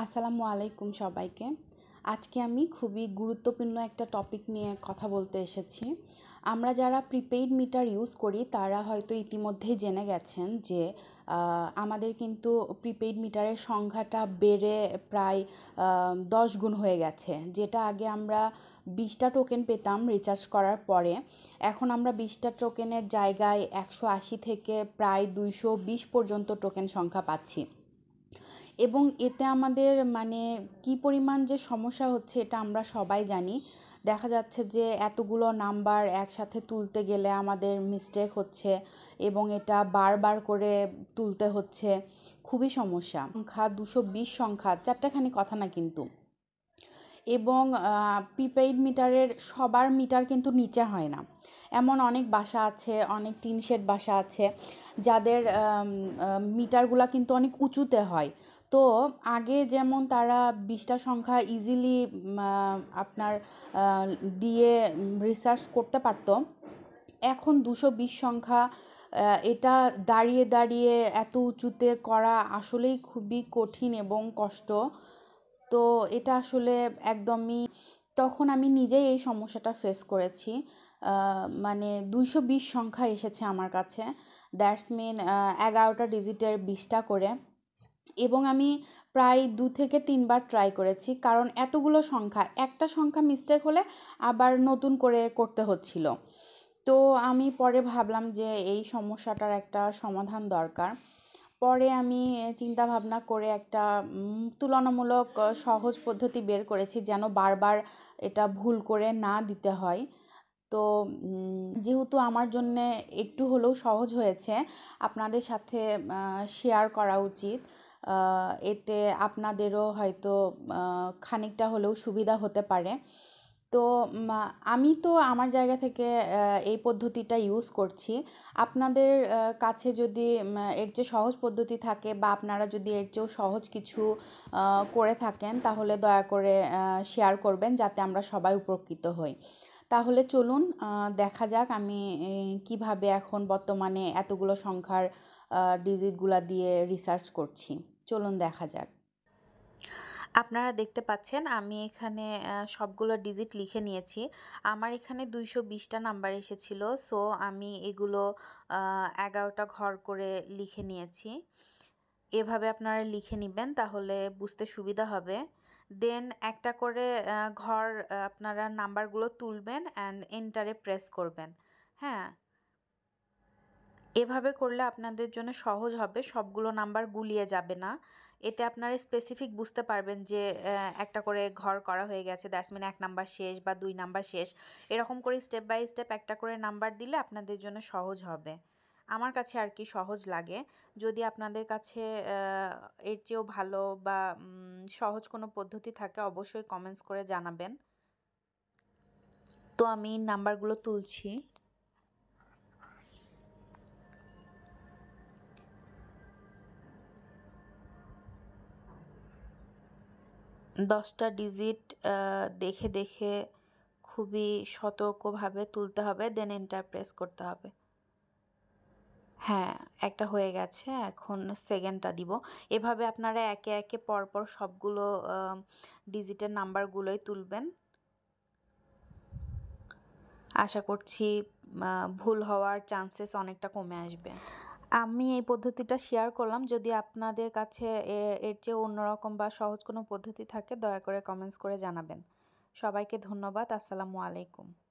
আসসালামু আলাইকুম সবাইকে আজকে আমি খুবই গুরুত্বপূর্ণ একটা টপিক নিয়ে কথা বলতে এসেছি আমরা যারা প্রিপেইড মিটার ইউজ করি তারা হয়তো ইতিমধ্যেই জেনে গেছেন যে আমাদের কিন্তু প্রিপেইড মিটারের সংখ্যাটা বেড়ে প্রায় দশ গুণ হয়ে গেছে যেটা আগে আমরা বিশটা টোকেন পেতাম রিচার্জ করার পরে এখন আমরা বিশটা টোকেনের জায়গায় একশো আশি থেকে প্রায় দুইশো বিশ পর্যন্ত টোকেন সংখ্যা পাচ্ছি এবং এতে আমাদের মানে কী পরিমাণ যে সমস্যা হচ্ছে এটা আমরা সবাই জানি দেখা যাচ্ছে যে এতগুলো নাম্বার একসাথে তুলতে গেলে আমাদের মিস্টেক হচ্ছে এবং এটা বারবার করে তুলতে হচ্ছে খুবই সমস্যা সংখ্যা দুশো বিশ সংখ্যা চারটাখানি কথা না কিন্তু এবং প্রিপেইড মিটারের সবার মিটার কিন্তু নিচে হয় না এমন অনেক বাসা আছে অনেক টিনশেড বাসা আছে যাদের মিটারগুলা কিন্তু অনেক উঁচুতে হয় তো আগে যেমন তারা বিশটা সংখ্যা ইজিলি আপনার দিয়ে রিসার্চ করতে পারতো এখন দুশো বিশ সংখ্যা এটা দাঁড়িয়ে দাঁড়িয়ে এত উঁচুতে করা আসলেই খুবই কঠিন এবং কষ্ট তো এটা আসলে একদমই তখন আমি নিজেই এই সমস্যাটা ফেস করেছি মানে দুইশো বিশ সংখ্যা এসেছে আমার কাছে দ্যাটস মিন এগারোটা ডিজিটের বিশটা করে এবং আমি প্রায় দু থেকে তিনবার ট্রাই করেছি কারণ এতগুলো সংখ্যা একটা সংখ্যা মিস্টেক হলে আবার নতুন করে করতে হচ্ছিল তো আমি পরে ভাবলাম যে এই সমস্যাটার একটা সমাধান দরকার পরে আমি চিন্তা ভাবনা করে একটা তুলনামূলক সহজ পদ্ধতি বের করেছি যেন বারবার এটা ভুল করে না দিতে হয় তো যেহেতু আমার জন্যে একটু হলেও সহজ হয়েছে আপনাদের সাথে শেয়ার করা উচিত এতে আপনাদেরও হয়তো খানিকটা হলেও সুবিধা হতে পারে তো আমি তো আমার জায়গা থেকে এই পদ্ধতিটা ইউজ করছি আপনাদের কাছে যদি এর চেয়ে সহজ পদ্ধতি থাকে বা আপনারা যদি এর চেয়েও সহজ কিছু করে থাকেন তাহলে দয়া করে শেয়ার করবেন যাতে আমরা সবাই উপকৃত হই তাহলে চলুন দেখা যাক আমি কিভাবে এখন বর্তমানে এতগুলো সংখ্যার ডিজিটগুলা দিয়ে রিসার্চ করছি চলুন দেখা যাক আপনারা দেখতে পাচ্ছেন আমি এখানে সবগুলো ডিজিট লিখে নিয়েছি আমার এখানে দুইশো বিশটা নাম্বার এসেছিল সো আমি এগুলো এগারোটা ঘর করে লিখে নিয়েছি এভাবে আপনারা লিখে নেবেন তাহলে বুঝতে সুবিধা হবে দেন একটা করে ঘর আপনারা নাম্বারগুলো তুলবেন অ্যান্ড এন্টারে প্রেস করবেন হ্যাঁ এভাবে করলে আপনাদের জন্য সহজ হবে সবগুলো নাম্বার গুলিয়ে যাবে না এতে আপনারা স্পেসিফিক বুঝতে পারবেন যে একটা করে ঘর করা হয়ে গেছে দ্যাটসমিন এক নাম্বার শেষ বা দুই নাম্বার শেষ এরকম করে স্টেপ বাই স্টেপ একটা করে নাম্বার দিলে আপনাদের জন্য সহজ হবে আমার কাছে আর কি সহজ লাগে যদি আপনাদের কাছে এর চেয়েও ভালো বা সহজ কোনো পদ্ধতি থাকে অবশ্যই কমেন্টস করে জানাবেন তো আমি নাম্বারগুলো তুলছি দশটা ডিজিট দেখে দেখে খুবই সতর্কভাবে তুলতে হবে দেন এন্টার প্রেস করতে হবে হ্যাঁ একটা হয়ে গেছে এখন সেকেন্ডটা দিব এভাবে আপনারা একে একে পরপর সবগুলো ডিজিটের নাম্বারগুলোই তুলবেন আশা করছি ভুল হওয়ার চান্সেস অনেকটা কমে আসবে আমি এই পদ্ধতিটা শেয়ার করলাম যদি আপনাদের কাছে এর চেয়ে অন্যরকম বা সহজ কোনো পদ্ধতি থাকে দয়া করে কমেন্টস করে জানাবেন সবাইকে ধন্যবাদ আসসালামু আলাইকুম